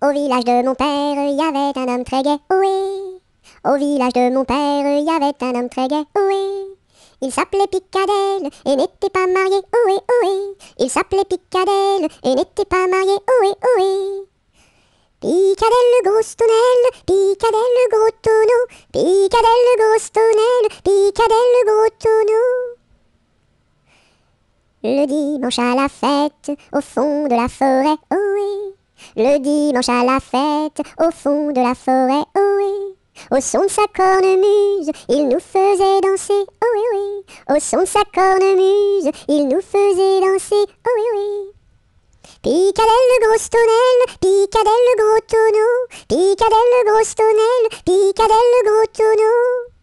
Au village de mon père, il y avait un homme très gai, Oui. Au village de mon père, il y avait un homme très gai, Oui. Il s'appelait Picadelle et n'était pas marié, ohé, oui. Il s'appelait Picadelle et n'était pas marié, ohé, oui. Picadelle le gros tonnel, Picadelle le gros tonneau, Picadelle le gros tonnel, Picadelle le gros tonneau. Le dimanche à la fête, au fond de la forêt, oh. Le dimanche à la fête, au fond de la forêt, oui, Au son de sa cornemuse, il nous faisait danser, oui oui, Au son de sa cornemuse, il nous faisait danser, ohé, oui. Picadelle le gros tonnel, picadelle le gros tonneau, picadelle le gros tonnel, picadelle le gros tonneau.